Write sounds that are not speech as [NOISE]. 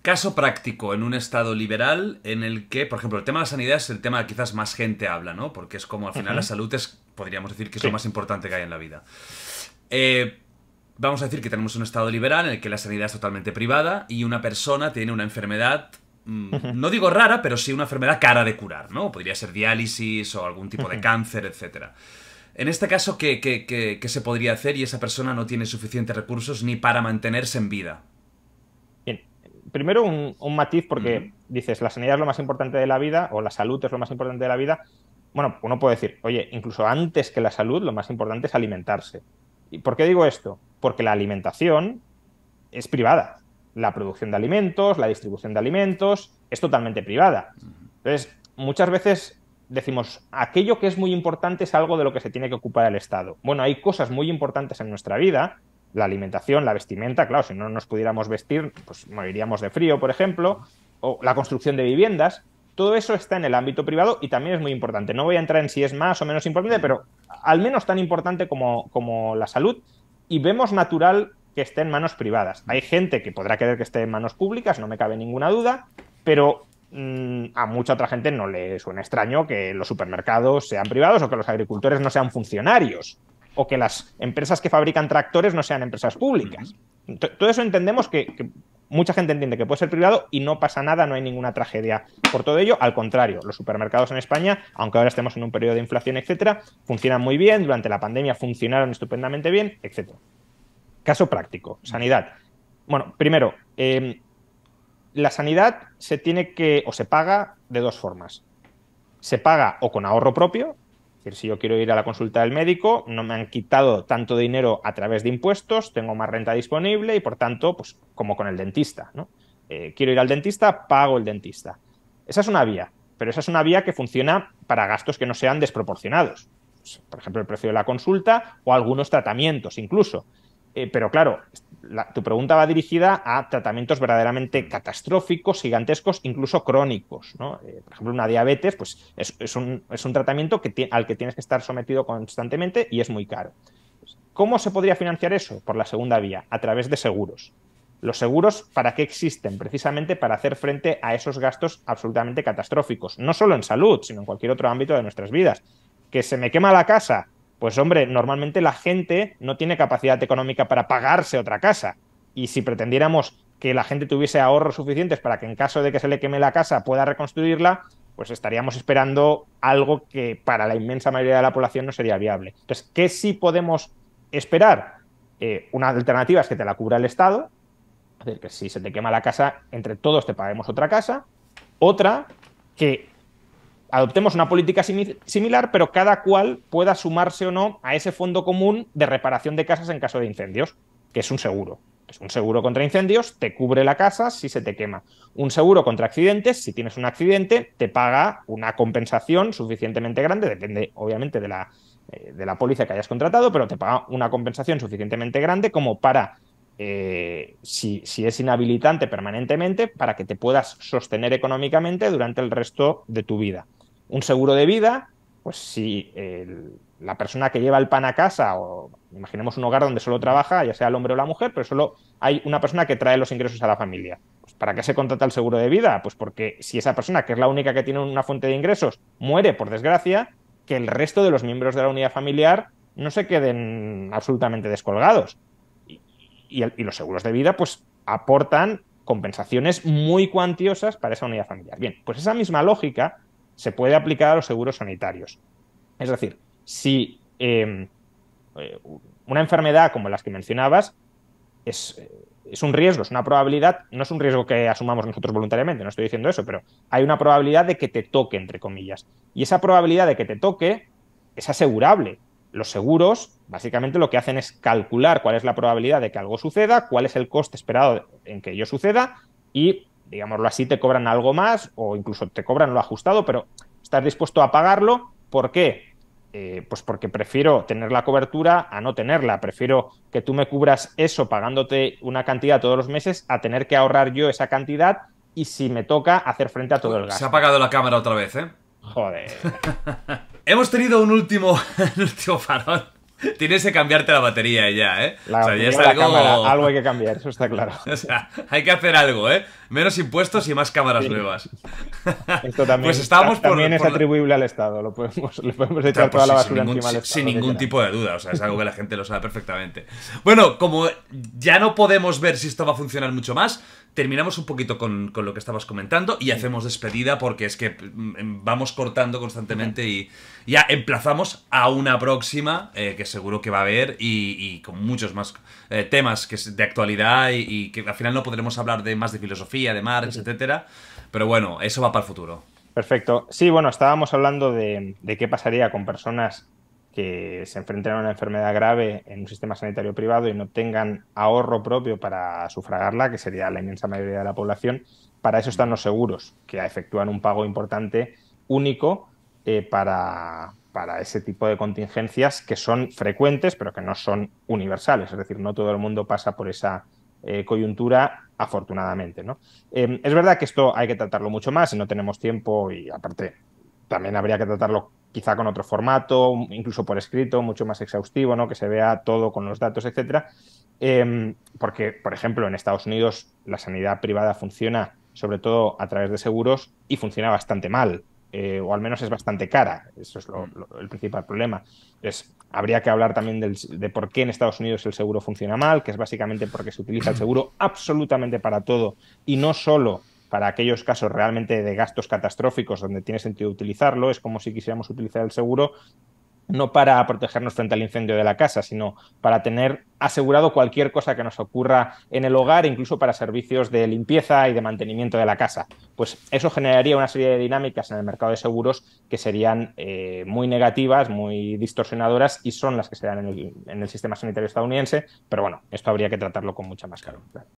Caso práctico en un Estado liberal en el que, por ejemplo, el tema de la sanidad es el tema que quizás más gente habla, ¿no? Porque es como al final la salud es, podríamos decir, que es lo más importante que hay en la vida. Eh, vamos a decir que tenemos un Estado liberal en el que la sanidad es totalmente privada y una persona tiene una enfermedad, mm, no digo rara, pero sí una enfermedad cara de curar, ¿no? Podría ser diálisis o algún tipo de cáncer, etcétera. En este caso, ¿qué, que qué se podría hacer? Y esa persona no tiene suficientes recursos ni para mantenerse en vida primero un, matiz porque dices, la sanidad es lo más importante de la vida o la salud es lo más importante de la vida. Bueno, uno puede decir, oye, incluso antes que la salud, lo más importante es alimentarse. ¿Y por qué digo esto? Porque la alimentación es privada. La producción de alimentos, la distribución de alimentos, es totalmente privada. Entonces, muchas veces decimos, aquello que es muy importante es algo de lo que se tiene que ocupar el Estado. Bueno, hay cosas muy importantes en nuestra vida la alimentación, la vestimenta, claro, si no nos pudiéramos vestir, pues moriríamos de frío, por ejemplo, o la construcción de viviendas. Todo eso está en el ámbito privado y también es muy importante. No voy a entrar en si es más o menos importante, pero al menos tan importante como, como la salud. Y vemos natural que esté en manos privadas. Hay gente que podrá querer que esté en manos públicas, no me cabe ninguna duda, pero mm, a mucha otra gente no le suena extraño que los supermercados sean privados o que los agricultores no sean funcionarios o que las empresas que fabrican tractores no sean empresas públicas. Todo eso entendemos que, mucha gente entiende que puede ser privado y no pasa nada, no hay ninguna tragedia por todo ello. Al contrario, los supermercados en España, aunque ahora estemos en un periodo de inflación, etcétera, funcionan muy bien, durante la pandemia funcionaron estupendamente bien, etcétera. Caso práctico, sanidad. Bueno, primero, em, la sanidad se tiene que, o se paga de dos formas. Se paga o con ahorro propio, decir, si yo quiero ir a la consulta del médico, no me han quitado tanto dinero a través de impuestos, tengo más renta disponible y por tanto, pues como con el dentista, ¿no? Eh, quiero ir al dentista, pago el dentista. Esa es una vía, pero esa es una vía que funciona para gastos que no sean desproporcionados. Pues, por ejemplo, el precio de la consulta o algunos tratamientos incluso. Eh, pero claro, tu pregunta va dirigida a tratamientos verdaderamente catastróficos, gigantescos, incluso crónicos. ¿no? Eh, por ejemplo, una diabetes pues, es, un, tratamiento al que tienes que estar sometido constantemente y es muy caro. ¿Cómo se podría financiar eso? Por la segunda vía, a través de seguros. Los seguros, ¿para qué existen? Precisamente para hacer frente a esos gastos absolutamente catastróficos, no solo en salud, sino en cualquier otro ámbito de nuestras vidas. Que se me quema la casa, pues hombre, normalmente la gente no tiene capacidad económica para pagarse otra casa. Y si pretendiéramos que la gente tuviese ahorros suficientes para que en caso de que se le queme la casa pueda reconstruirla, pues estaríamos esperando algo que para la inmensa mayoría de la población no sería viable. Entonces, ¿qué sí podemos esperar? Eh, una alternativa es que te la cubra el Estado, es decir, que si se te quema la casa, entre todos te paguemos otra casa. Otra, que adoptemos una política similar, pero cada cual pueda sumarse o no a ese fondo común de reparación de casas en caso de incendios, que es un seguro. Es un seguro contra incendios, te cubre la casa si se te quema. Un seguro contra accidentes, si tienes un accidente, te paga una compensación suficientemente grande, depende obviamente de la, eh, póliza que hayas contratado, pero te paga una compensación suficientemente grande como para eh, si, es inhabilitante permanentemente, para que te puedas sostener económicamente durante el resto de tu vida un seguro de vida, pues si la persona que lleva el pan a casa, o imaginemos un hogar donde solo trabaja, ya sea el hombre o la mujer, pero solo hay una persona que trae los ingresos a la familia. Pues ¿Para qué se contrata el seguro de vida? Pues porque si esa persona, que es la única que tiene una fuente de ingresos, muere por desgracia, que el resto de los miembros de la unidad familiar no se queden absolutamente descolgados. Y, y los seguros de vida, pues aportan compensaciones muy cuantiosas para esa unidad familiar. Bien, pues esa misma lógica se puede aplicar a los seguros sanitarios. Es decir, si em, eh, una enfermedad como las que mencionabas es, es, un riesgo, es una probabilidad, no es un riesgo que asumamos nosotros voluntariamente, no estoy diciendo eso, pero hay una probabilidad de que te toque, entre comillas. Y esa probabilidad de que te toque es asegurable. Los seguros básicamente lo que hacen es calcular cuál es la probabilidad de que algo suceda, cuál es el coste esperado en que ello suceda y digámoslo así, te cobran algo más o incluso te cobran lo ajustado, pero estás dispuesto a pagarlo. ¿Por qué? Eh, pues porque prefiero tener la cobertura a no tenerla. Prefiero que tú me cubras eso pagándote una cantidad todos los meses a tener que ahorrar yo esa cantidad y si me toca hacer frente a todo el gasto. Se ha apagado la cámara otra vez, ¿eh? Joder. [LAUGHS] Hemos tenido un último, [LAUGHS] un último farol Tienes que cambiarte la batería ya, ¿eh? o sea, ya es algo... hay que cambiar, eso está claro. [LAUGHS] O sea, hay que hacer algo, ¿eh? Menos impuestos y más cámaras nuevas. Esto también, pues es atribuible al Estado, lo podemos, le podemos echar pues toda la basura ningún, Sin ningún tipo de duda, o sea, es algo que la gente lo sabe perfectamente. Bueno, como ya no podemos ver si esto va a funcionar mucho más, terminamos un poquito con, lo que estabas comentando y hacemos despedida porque es que mm, vamos cortando constantemente y ya emplazamos a una próxima eh, que seguro que va a haber y, con muchos más eh, temas que de actualidad y, que al final no podremos hablar de más de filosofía, de Marx, etcétera. Pero bueno, eso va para el futuro. Perfecto. Sí, bueno, estábamos hablando de, de qué pasaría con personas que se enfrenten a una enfermedad grave en un sistema sanitario privado y no tengan ahorro propio para sufragarla, que sería la inmensa mayoría de la población, para eso están los seguros, que efectúan un pago importante único eh, para, ese tipo de contingencias que son frecuentes, pero que no son universales. Es decir, no todo el mundo pasa por esa eh, coyuntura, afortunadamente. Em, es verdad que esto hay que tratarlo mucho más, no tenemos tiempo y aparte también habría que tratarlo quizá con otro formato, incluso por escrito, mucho más exhaustivo, que se vea todo con los datos, etcétera. Em, porque, por ejemplo, en Estados Unidos la sanidad privada funciona sobre todo a través de seguros y funciona bastante mal. Eh, o al menos es bastante cara. Eso es mm. el principal problema. habría que hablar también del, de por qué en Estados Unidos el seguro funciona mal, que es básicamente porque se utiliza el seguro [CLEARS THROAT] absolutamente para todo y no solo para aquellos casos realmente de gastos catastróficos donde tiene sentido utilizarlo. Es como si quisiéramos utilizar el seguro no para protegernos frente al incendio de la casa, sino para tener asegurado cualquier cosa que nos ocurra en el hogar, incluso para servicios de limpieza y de mantenimiento de la casa. Pues eso generaría una serie de dinámicas en el mercado de seguros que serían eh, muy negativas, muy distorsionadoras y son las que se dan en el, en el, sistema sanitario estadounidense, pero bueno, esto habría que tratarlo con mucha más calma.